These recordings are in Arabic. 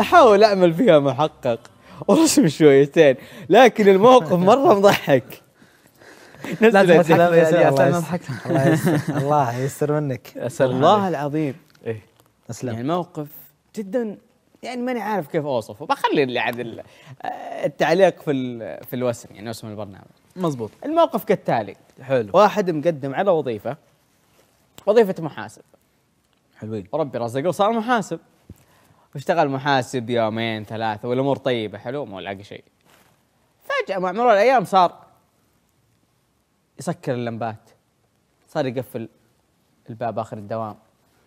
احاول اعمل فيها محقق ورسم شويتين لكن الموقف مره مضحك يا سلام الله يستر الله يستر منك الله العظيم ايه اسلم يعني موقف جدا يعني ماني عارف كيف اوصفه بخلي اللي يعني عاد التعليق في في الوسم يعني وسم البرنامج مزبوط الموقف كالتالي حلو واحد مقدم على وظيفه وظيفه محاسب حلوين وربي رزقه وصار محاسب واشتغل محاسب يومين ثلاثة والأمور طيبة حلو ما لاقي شيء فجأة مع مرور الأيام صار يسكر اللمبات صار يقفل الباب آخر الدوام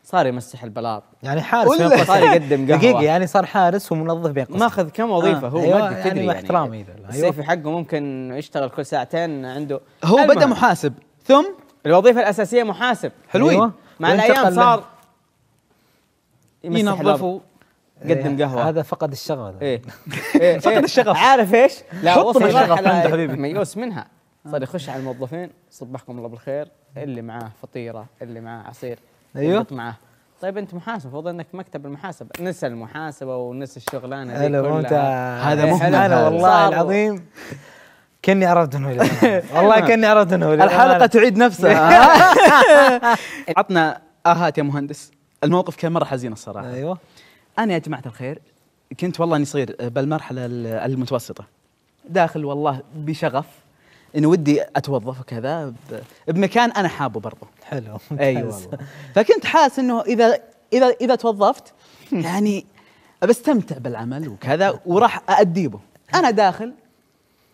صار يمسح البلاط يعني حارس صار يقدم قهوه دقيقه يعني صار حارس ومنظف بين قوسين ماخذ كم وظيفه آه هو أيوة ما يعني يعني احترامي يعني أيوة حقه ممكن يشتغل كل ساعتين عنده هو بدا محاسب ثم الوظيفه الاساسيه محاسب حلوين أيوة. مع الايام صار ينظفه قدم إيه، قهوه هذا فقد الشغف ايه, إيه فقد إيه. الشغف عارف ايش؟ لا وصل الشغف عنده حبيبي ميؤوس منها آه. صار يخش على الموظفين صبحكم الله بالخير اللي معاه فطيره اللي معاه عصير ايوه معاه طيب انت محاسب المفروض انك مكتب المحاسبه نسى المحاسبه ونسى الشغلانه حلو انت هذا مهم انا والله العظيم كني عرفت انه والله كني عرفت انه الحلقه تعيد نفسها عطنا اهات يا مهندس الموقف كان مره حزين الصراحه ايوه انا يا جماعه الخير كنت والله اني صغير آه، بالمرحله المتوسطه داخل والله بشغف اني ودي اتوظف وكذا بمكان انا حابه برضه حلو اي والله فكنت حاسس انه اذا اذا اذا توظفت يعني بستمتع بالعمل وكذا وراح اديبه انا داخل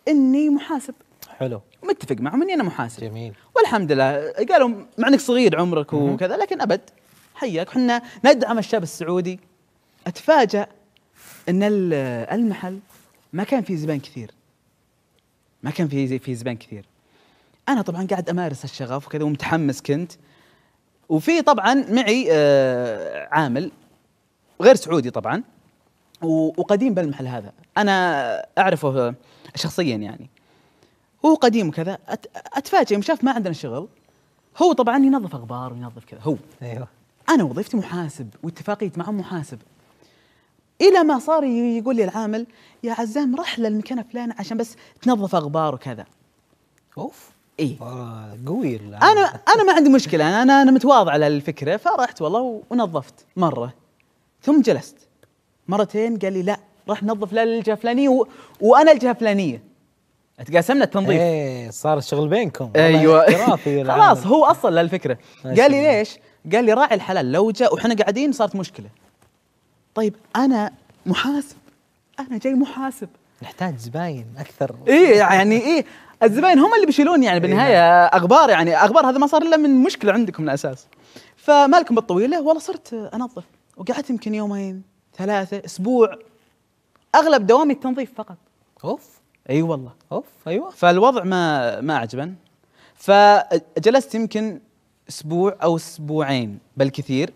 اني محاسب حلو متفق معهم اني انا محاسب جميل والحمد لله قالوا مع انك صغير عمرك وكذا لكن ابد حياك احنا ندعم الشاب السعودي اتفاجأ ان المحل ما كان فيه زبائن كثير ما كان فيه في زبائن كثير انا طبعا قاعد امارس الشغف وكذا ومتحمس كنت وفي طبعا معي آه، عامل غير سعودي طبعا وقديم بالمحل هذا انا اعرفه شخصيا يعني هو قديم وكذا اتفاجئ يوم شاف ما عندنا شغل هو طبعا ينظف اغبار وينظف كذا هو ايوه انا وظيفتي محاسب واتفاقيه معه محاسب الى ما صار يقول لي العامل يا عزام رح للمكان فلان عشان بس تنظف اغبار وكذا اوف اي آه، قوي انا انا ما عندي مشكله انا انا متواضع على الفكره فرحت والله ونظفت مره ثم جلست مرتين قال لي لا راح ننظف للجهه الفلانيه وانا الجهه الفلانيه تقاسمنا التنظيف ايه صار الشغل بينكم ايوه خلاص هو اصلا للفكره قال لي ليش؟ قال لي راعي الحلال لو جاء وحنا قاعدين صارت مشكله طيب انا محاسب انا جاي محاسب نحتاج زباين اكثر اي يعني اي الزباين هم اللي بيشيلون يعني إيه، بالنهايه نعم. اغبار يعني اغبار هذا ما صار الا من مشكله عندكم من الاساس فما لكم بالطويله والله صرت انظف وقعدت يمكن يومين ثلاثه اسبوع اغلب دوامي التنظيف فقط اوف اي أيوة والله اوف ايوه فالوضع ما ما عجبا فجلست يمكن اسبوع او اسبوعين بالكثير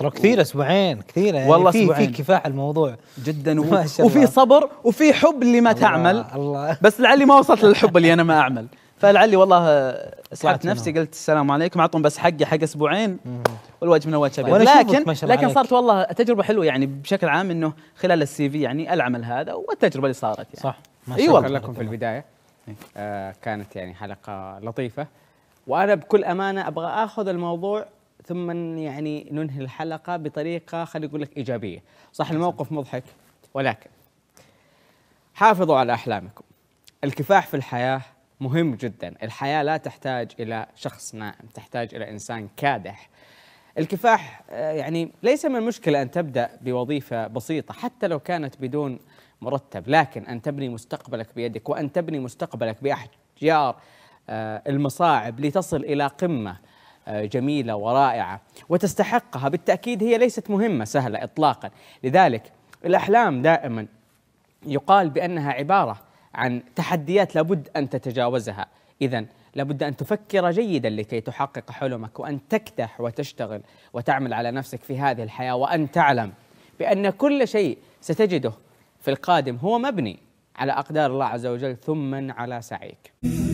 ترى كثير و... اسبوعين كثير يعني والله في في كفاح الموضوع جدا و... وفي صبر وفي حب لما الله تعمل الله بس لعلي ما وصلت للحب اللي انا ما اعمل فلعلي والله سحبت نفسي قلت السلام عليكم اعطهم بس حقي حق اسبوعين والوجه من الوجه ابيض لكن لكن صارت والله تجربه حلوه يعني بشكل عام انه خلال السي في يعني العمل هذا والتجربه اللي صارت يعني صح ما اي والله لكم في البدايه آه كانت يعني حلقه لطيفه وانا بكل امانه ابغى اخذ الموضوع ثم يعني ننهي الحلقة بطريقة خلي أقول لك إيجابية صح الموقف مضحك ولكن حافظوا على أحلامكم الكفاح في الحياة مهم جدا الحياة لا تحتاج إلى شخص نائم تحتاج إلى إنسان كادح الكفاح آه، يعني ليس من المشكلة أن تبدأ بوظيفة بسيطة حتى لو كانت بدون مرتب لكن أن تبني مستقبلك بيدك وأن تبني مستقبلك بأحجار آه، المصاعب لتصل إلى قمة جميله ورائعه وتستحقها بالتاكيد هي ليست مهمه سهله اطلاقا لذلك الاحلام دائما يقال بانها عباره عن تحديات لابد ان تتجاوزها اذا لابد ان تفكر جيدا لكي تحقق حلمك وان تكدح وتشتغل وتعمل على نفسك في هذه الحياه وان تعلم بان كل شيء ستجده في القادم هو مبني على اقدار الله عز وجل ثم على سعيك.